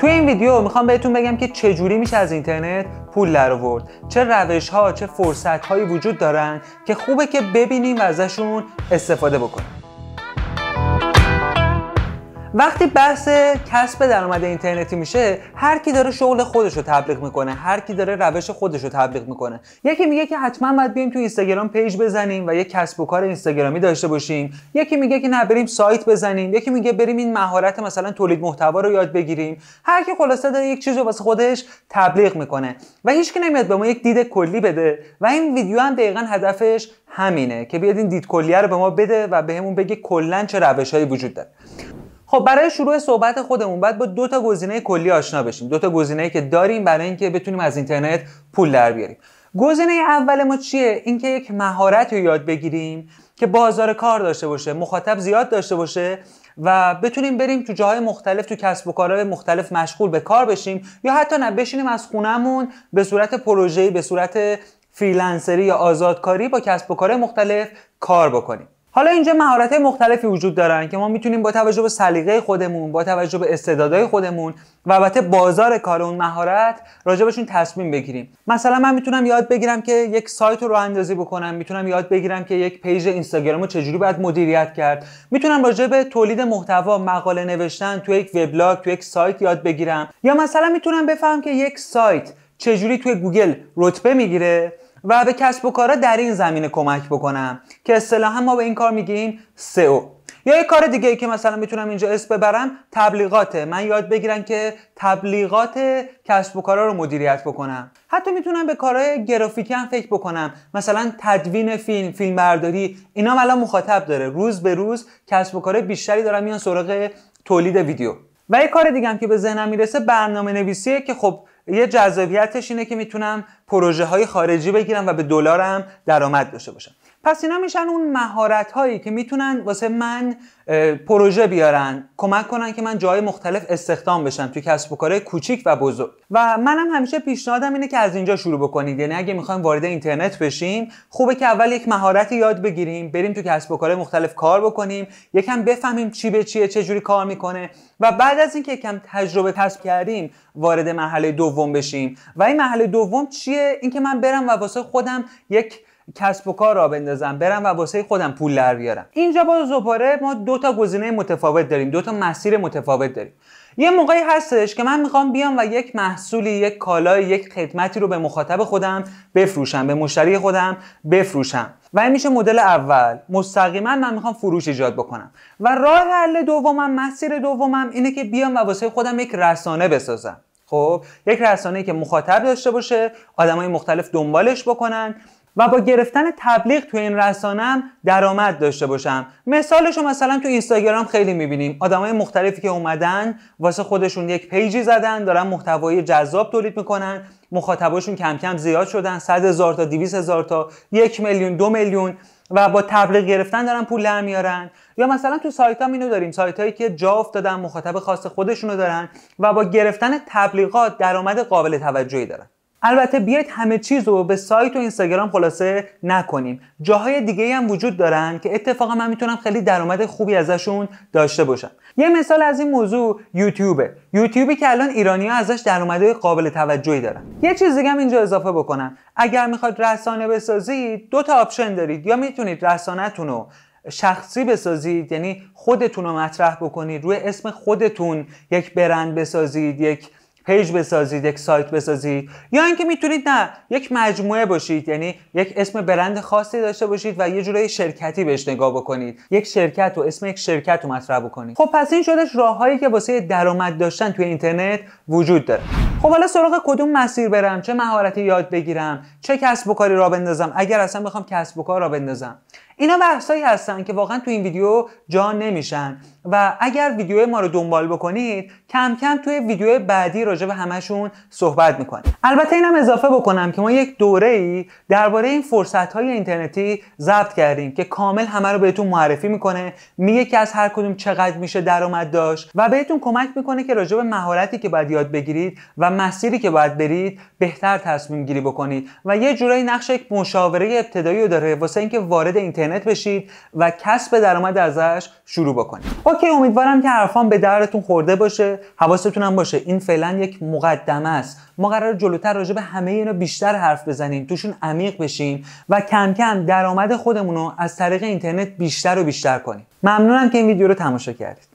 تو این ویدیو میخوام بهتون بگم که چجوری میشه از اینترنت پول در آورد چه روش ها چه فرصت هایی وجود دارن که خوبه که ببینیم و ازشون استفاده بکنیم وقتی بحث کسب درآمد اینترنتی میشه هر کی داره شغل خودش رو تبلیغ میکنه هر کی داره روش خودش رو تبلیغ میکنه یکی میگه که حتما باید بیایم تو اینستاگرام پیج بزنیم و یه کسب و کار اینستاگرامی داشته باشیم یکی میگه که نه بریم سایت بزنیم یکی میگه بریم این مهارت مثلا تولید محتوا رو یاد بگیریم هر کی خلاصه داره یک چیز رو واسه خودش تبلیغ میکنه و هیچ کی نمیاد به ما یک دید کلی بده و این ویدیو هم دقیقا هدفش همینه که بیاد این دید کلیه رو به ما بده و بهمون بگه کلا چه روشهایی وجود داره خب برای شروع صحبت خودمون باید با دو تا گزینه کلی آشنا بشیم دو تا گزینه‌ای که داریم برای اینکه بتونیم از اینترنت پول در بیاریم گزینه اول ما چیه اینکه یک مهارت رو یاد بگیریم که بازار کار داشته باشه مخاطب زیاد داشته باشه و بتونیم بریم تو جاهای مختلف تو کسب و کارهای مختلف مشغول به کار بشیم یا حتی نه بشینیم از خونهمون به صورت پروژه‌ای به صورت فریلنسری یا آزادکاری با کسب و کارهای مختلف کار بکنیم حالا اینجا مهارت مختلفی وجود دارن که ما میتونیم با توجه به سلیقه خودمون با توجه به استعدادهای خودمون و البته بازار کار اون مهارت راجبشون تصمیم بگیریم مثلا من میتونم یاد بگیرم که یک سایت رو راه اندازی بکنم میتونم یاد بگیرم که یک پیج اینستاگرام رو چجوری باید مدیریت کرد میتونم راجع به تولید محتوا مقاله نوشتن تو یک وبلاگ تو یک سایت یاد بگیرم یا مثلا میتونم بفهمم که یک سایت چجوری توی گوگل رتبه میگیره و به کسب و کارا در این زمینه کمک بکنم که اصطلاحا ما به این کار میگیم سئو یا یه کار دیگه ای که مثلا میتونم اینجا اسم ببرم تبلیغاته من یاد بگیرم که تبلیغات کسب و کارا رو مدیریت بکنم حتی میتونم به کارهای گرافیکی هم فکر بکنم مثلا تدوین فیلم فیلم برداری اینا الان مخاطب داره روز به روز کسب و کار بیشتری دارن میان سراغ تولید ویدیو و یه کار دیگه هم که به ذهنم میرسه برنامه نویسیه که خب یه جذابیتش اینه که میتونم پروژه های خارجی بگیرم و به دلار هم درآمد داشته باشم پس اینا میشن اون مهارت هایی که میتونن واسه من پروژه بیارن کمک کنن که من جای مختلف استخدام بشم توی کسب و کارهای کوچیک و بزرگ و منم هم همیشه پیشنهادم اینه که از اینجا شروع بکنید یعنی اگه میخوایم وارد اینترنت بشیم خوبه که اول یک مهارتی یاد بگیریم بریم تو کسب و کارهای مختلف کار بکنیم یکم بفهمیم چی به چیه چه جوری کار میکنه و بعد از اینکه یکم تجربه کسب کردیم وارد مرحله دوم بشیم و این مرحله دوم چیه اینکه من برم و واسه خودم یک کسب و کار را بندازم برم و واسه خودم پول در بیارم اینجا با زباره ما دو تا گزینه متفاوت داریم دو تا مسیر متفاوت داریم یه موقعی هستش که من میخوام بیام و یک محصولی یک کالای یک خدمتی رو به مخاطب خودم بفروشم به مشتری خودم بفروشم و این میشه مدل اول مستقیما من میخوام فروش ایجاد بکنم و راه حل دومم مسیر دومم اینه که بیام و واسه خودم یک رسانه بسازم خب یک رسانه که مخاطب داشته باشه آدمای مختلف دنبالش بکنن و با گرفتن تبلیغ تو این رسانه درآمد داشته باشم مثالش رو مثلا تو اینستاگرام خیلی میبینیم آدمای مختلفی که اومدن واسه خودشون یک پیجی زدن دارن محتوای جذاب تولید میکنن مخاطباشون کم کم زیاد شدن 100 هزار تا 200 هزار تا یک میلیون دو میلیون و با تبلیغ گرفتن دارن پول در میارن یا مثلا تو سایت ها اینو داریم سایت هایی که جا افتادن مخاطب خاص خودشونو دارن و با گرفتن تبلیغات درآمد قابل توجهی دارن البته بیاید همه چیز رو به سایت و اینستاگرام خلاصه نکنیم جاهای دیگه هم وجود دارن که اتفاقا من میتونم خیلی درآمد خوبی ازشون داشته باشم یه مثال از این موضوع یوتیوبه یوتیوبی که الان ها ازش درآمدهای قابل توجهی دارن یه چیز دیگه هم اینجا اضافه بکنم اگر میخواد رسانه بسازید دو تا آپشن دارید یا میتونید رسانهتون رو شخصی بسازید یعنی خودتون رو مطرح بکنید روی اسم خودتون یک برند بسازید یک پیج بسازید یک سایت بسازید یا اینکه میتونید نه یک مجموعه باشید یعنی یک اسم برند خاصی داشته باشید و یه جورایی شرکتی بهش نگاه بکنید یک شرکت و اسم یک شرکت رو مطرح بکنید خب پس این شدش راههایی که واسه درآمد داشتن توی اینترنت وجود داره خب حالا سراغ کدوم مسیر برم چه مهارتی یاد بگیرم چه کسب و کاری را بندازم اگر اصلا بخوام کسب و کار را بندازم اینا بحثایی هستن که واقعا تو این ویدیو جا نمیشن و اگر ویدیو ما رو دنبال بکنید کم کم توی ویدیو بعدی راجع به همشون صحبت میکنیم البته اینم اضافه بکنم که ما یک دوره ای درباره این فرصت های اینترنتی ضبط کردیم که کامل همه رو بهتون معرفی میکنه میگه که از هر کدوم چقدر میشه درآمد داشت و بهتون کمک میکنه که راجب به مهارتی که باید یاد بگیرید و مسیری که باید برید بهتر تصمیم گیری بکنید و یه جورایی نقش یک مشاوره ابتدایی رو داره واسه اینکه وارد اینترنت بشید و کسب درآمد ازش شروع بکنید اوکی امیدوارم که حرفان به درتون خورده باشه حواستون هم باشه این فعلا یک مقدمه است ما قرار جلوتر راجع به همه اینا بیشتر حرف بزنیم توشون عمیق بشیم و کم کم درآمد خودمون رو از طریق اینترنت بیشتر و بیشتر کنیم ممنونم که این ویدیو رو تماشا کردید